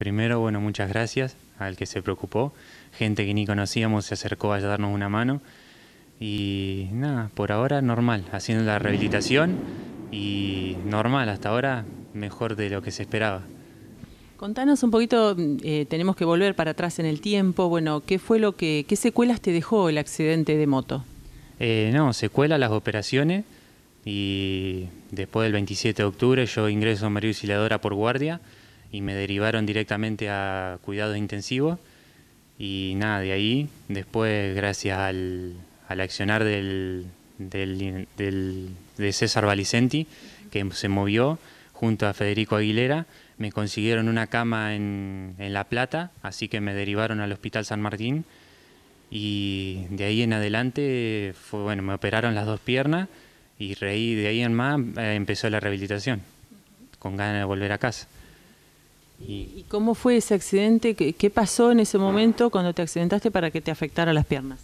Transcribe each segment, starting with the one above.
Primero, bueno, muchas gracias al que se preocupó. Gente que ni conocíamos se acercó a darnos una mano. Y nada, por ahora normal, haciendo la rehabilitación y normal, hasta ahora mejor de lo que se esperaba. Contanos un poquito, eh, tenemos que volver para atrás en el tiempo, bueno, ¿qué fue lo que, qué secuelas te dejó el accidente de moto? Eh, no, secuela las operaciones y después del 27 de octubre yo ingreso a María Auxiliadora por guardia y me derivaron directamente a cuidados intensivos. Y nada, de ahí, después, gracias al, accionar del, de César Valicenti, que se movió junto a Federico Aguilera, me consiguieron una cama en, La Plata, así que me derivaron al Hospital San Martín. Y de ahí en adelante, bueno, me operaron las dos piernas y de ahí en más eh, empezó la rehabilitación, con ganas de volver a casa. Y... cómo fue ese accidente? ¿Qué, pasó en ese momento cuando te accidentaste para que te afectara las piernas?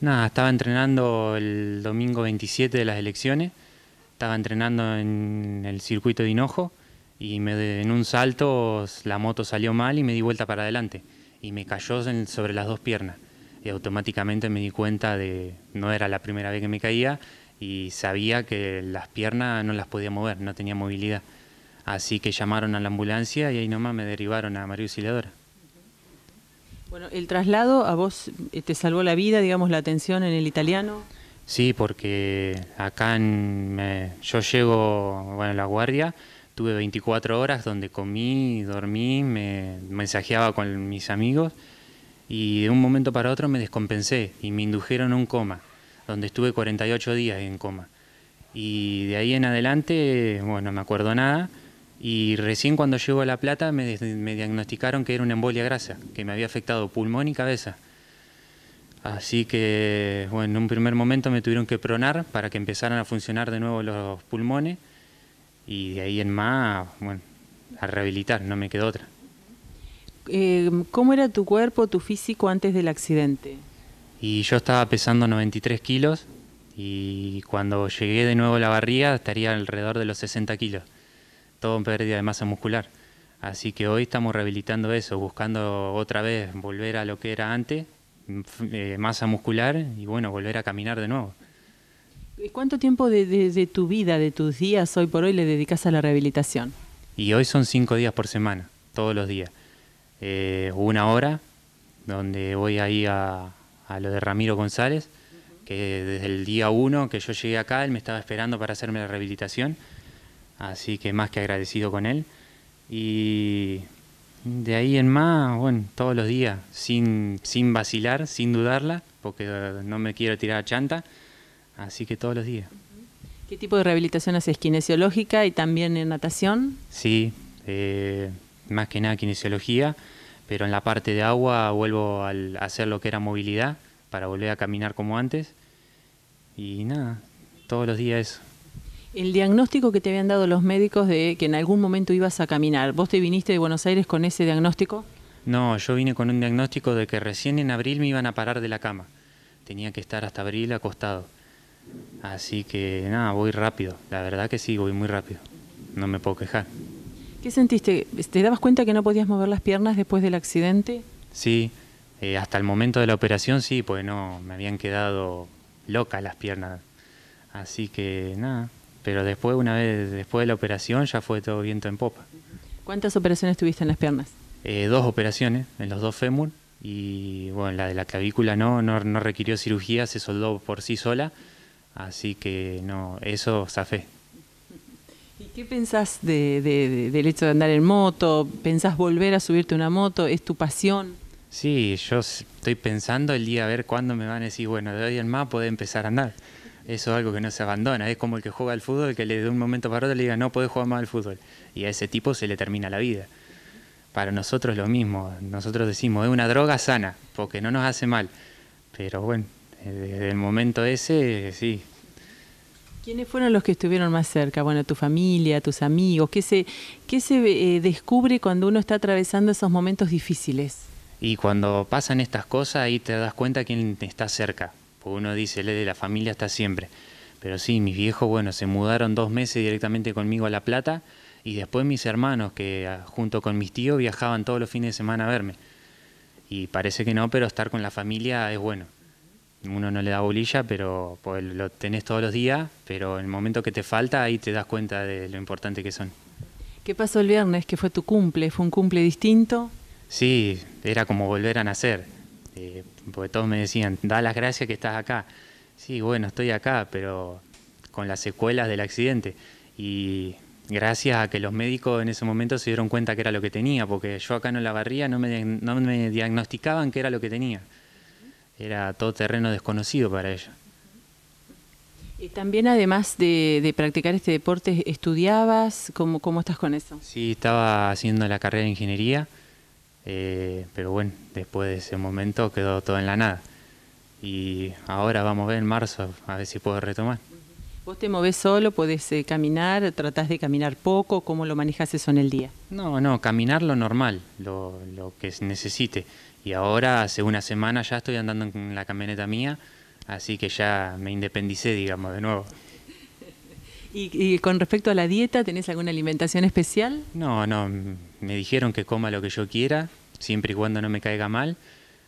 Nada, estaba entrenando el domingo 27 de las elecciones, estaba entrenando en el circuito de Hinojo y me, en un salto la moto salió mal y me di vuelta para adelante y me cayó sobre las dos piernas y automáticamente me di cuenta de no era la primera vez que me caía y sabía que las piernas no las podía mover, no tenía movilidad. Así que llamaron a la ambulancia y ahí nomás me derivaron a María Auxiliadora. Bueno, el traslado a vos eh, te salvó la vida, digamos, la atención en el italiano. Sí, porque acá me, yo llego, bueno, a la guardia, tuve 24 horas donde comí, dormí, me mensajeaba con mis amigos y de un momento para otro me descompensé y me indujeron a un coma, donde estuve 48 días en coma. Y de ahí en adelante, bueno, no me acuerdo nada y recién cuando llego a La Plata me, diagnosticaron que era una embolia grasa, que me había afectado pulmón y cabeza. Así que, en un primer momento me tuvieron que pronar para que empezaran a funcionar de nuevo los pulmones y de ahí en más, bueno, a rehabilitar, no me quedó otra. Em, ¿Cómo era tu cuerpo, tu físico antes del accidente? Y yo estaba pesando 93 kilos y cuando llegué de nuevo a la barriga estaría alrededor de los 60 kilos todo en pérdida de masa muscular. Así que hoy estamos rehabilitando eso, buscando otra vez volver a lo que era antes, eh, masa muscular y bueno, volver a caminar de nuevo. ¿Y cuánto tiempo de, tu vida, de tus días hoy por hoy le dedicas a la rehabilitación? Y hoy son cinco días por semana, todos los días. Eh, una hora, donde voy ahí a lo de Ramiro González, que desde el día uno que yo llegué acá, él me estaba esperando para hacerme la rehabilitación Así que más que agradecido con él. Y de ahí en más, bueno, todos los días, sin, sin vacilar, sin dudarla, porque no me quiero tirar a chanta. Así que todos los días. ¿Qué tipo de rehabilitación haces? ¿Kinesiológica y también en natación? Sí, eh, más que nada kinesiología, pero en la parte de agua vuelvo a hacer lo que era movilidad para volver a caminar como antes. Y nada, todos los días eso el diagnóstico que te habían dado los médicos de que en algún momento ibas a caminar, ¿vos te viniste de Buenos Aires con ese diagnóstico? No, yo vine con un diagnóstico de que recién en abril me iban a parar de la cama. Tenía que estar hasta abril acostado. Así que nada, voy rápido. La verdad que sí, voy muy rápido. No me puedo quejar. ¿Qué sentiste? ¿Te dabas cuenta que no podías mover las piernas después del accidente? Sí, eh, hasta el momento de la operación sí, pues no, me habían quedado locas las piernas. Así que nada, pero después, una vez después de la operación, ya fue todo viento en popa. ¿Cuántas operaciones tuviste en las piernas? Eh, dos operaciones, en los dos fémur. Y bueno, la de la clavícula no, no, requirió cirugía, se soldó por sí sola. Así que no, eso zafé. ¿Y qué pensás del hecho de andar en moto? ¿Pensás volver a subirte una moto? ¿Es tu pasión? Sí, yo estoy pensando el día a ver cuándo me van a decir, bueno, de hoy en más puede empezar a andar. Eso es algo que no se abandona. Es como el que juega al fútbol, que le de un momento para otro le diga, no puedes jugar más al fútbol. Y a ese tipo se le termina la vida. Para nosotros lo mismo. Nosotros decimos, es una droga sana, porque no nos hace mal. Pero bueno, eh, desde el momento ese, eh, sí. ¿Quiénes fueron los que estuvieron más cerca? Bueno, tu familia, tus amigos. ¿Qué se, qué se eh, descubre cuando uno está atravesando esos momentos difíciles? Y cuando pasan estas cosas, ahí te das cuenta quién está cerca uno dice, de la familia hasta siempre. Pero sí, mis viejos, bueno, se mudaron dos meses directamente conmigo a La Plata y después mis hermanos, que ah, junto con mis tíos viajaban todos los fines de semana a verme. Y parece que no, pero estar con la familia es bueno. Uno no le da bolilla, pero pues, lo tenés todos los días, pero en el momento que te falta ahí te das cuenta de lo importante que son. ¿Qué pasó el viernes? Que fue tu cumple, fue un cumple distinto. Sí, era como volver a nacer. Eh, porque todos me decían, da las gracias que estás acá. Sí, bueno, estoy acá, pero con las secuelas del accidente. Y gracias a que los médicos en ese momento se dieron cuenta que era lo que tenía, porque yo acá en la barría, no me, diagnosticaban que era lo que tenía. Era todo terreno desconocido para ellos. Y también además de, practicar este deporte, ¿estudiabas? ¿Cómo estás con eso? Sí, estaba haciendo la carrera de ingeniería eh, pero bueno, después de ese momento quedó todo en la nada. Y ahora vamos a ver en marzo, a ver si puedo retomar. ¿Vos te movés solo? Puedes eh, caminar? ¿Tratás de caminar poco? ¿Cómo lo manejas eso en el día? No, no, caminar lo normal, lo, lo que necesite. Y ahora, hace una semana ya estoy andando en la camioneta mía, así que ya me independicé, digamos, de nuevo. ¿Y, con respecto a la dieta, tenés alguna alimentación especial? No, no, me dijeron que coma lo que yo quiera, siempre y cuando no me caiga mal,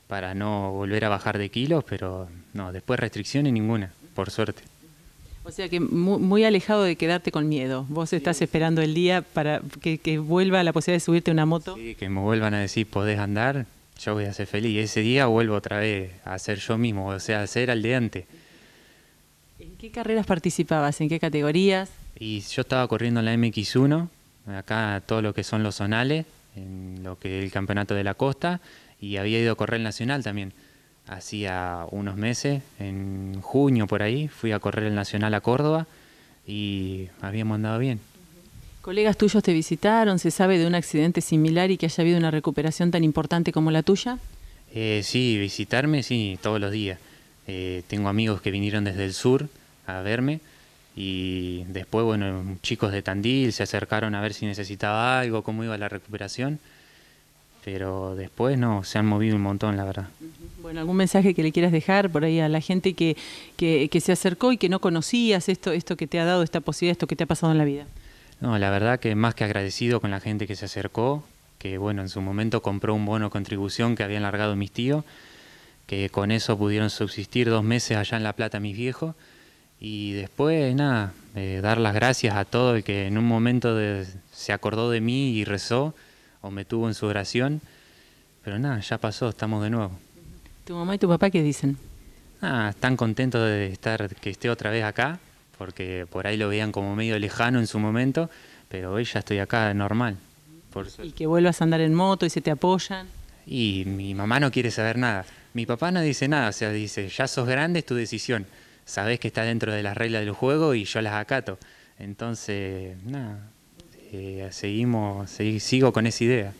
para no volver a bajar de kilos, pero no, después restricciones ninguna, por suerte. O sea que muy, alejado de quedarte con miedo. Vos estás esperando el día para que, vuelva la posibilidad de subirte una moto. Sí, que me vuelvan a decir, podés andar, yo voy a ser feliz. Ese día vuelvo otra vez a ser yo mismo, o sea, a ser aldeante qué carreras participabas? ¿En qué categorías? Y yo estaba corriendo en la MX1, acá todo lo que son los zonales, en lo que el campeonato de la costa, y había ido a correr el nacional también. Hacía unos meses, en junio por ahí, fui a correr el nacional a Córdoba y habíamos andado bien. ¿Colegas tuyos te visitaron? ¿Se sabe de un accidente similar y que haya habido una recuperación tan importante como la tuya? Eh, sí, visitarme, sí, todos los días. Eh, tengo amigos que vinieron desde el sur, verme. Y después, bueno, chicos de Tandil se acercaron a ver si necesitaba algo, cómo iba la recuperación. Pero después no, se han movido un montón, la verdad. Bueno, ¿algún mensaje que le quieras dejar por ahí a la gente que, que, se acercó y que no conocías esto, esto que te ha dado, esta posibilidad, esto que te ha pasado en la vida? No, la verdad que más que agradecido con la gente que se acercó, que bueno, en su momento compró un bono contribución que habían largado mis tíos, que con eso pudieron subsistir dos meses allá en La Plata mis viejos y después, nada, eh, dar las gracias a todo el que en un momento se acordó de mí y rezó o me tuvo en su oración. Pero nada, ya pasó, estamos de nuevo. ¿Tu mamá y tu papá qué dicen? Ah, están contentos de estar, que esté otra vez acá, porque por ahí lo veían como medio lejano en su momento, pero hoy ya estoy acá normal. Por y que vuelvas a andar en moto y se te apoyan. Y mi mamá no quiere saber nada. Mi papá no dice nada, o sea, dice, ya sos grande, es tu decisión. Sabes que está dentro de las reglas del juego y yo las acato. Entonces, nada, eh, seguimos, sigo con esa idea.